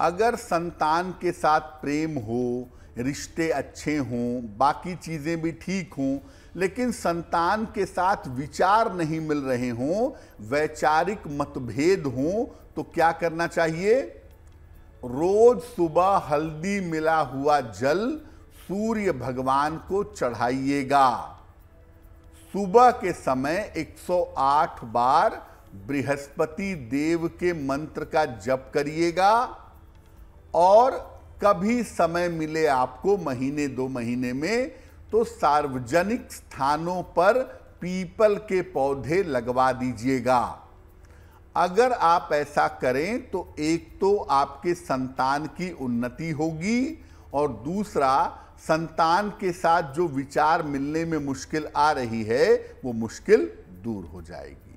अगर संतान के साथ प्रेम हो रिश्ते अच्छे हों बाकी चीज़ें भी ठीक हों लेकिन संतान के साथ विचार नहीं मिल रहे हों वैचारिक मतभेद हों तो क्या करना चाहिए रोज सुबह हल्दी मिला हुआ जल सूर्य भगवान को चढ़ाइएगा सुबह के समय 108 बार बृहस्पति देव के मंत्र का जप करिएगा और कभी समय मिले आपको महीने दो महीने में तो सार्वजनिक स्थानों पर पीपल के पौधे लगवा दीजिएगा अगर आप ऐसा करें तो एक तो आपके संतान की उन्नति होगी और दूसरा संतान के साथ जो विचार मिलने में मुश्किल आ रही है वो मुश्किल दूर हो जाएगी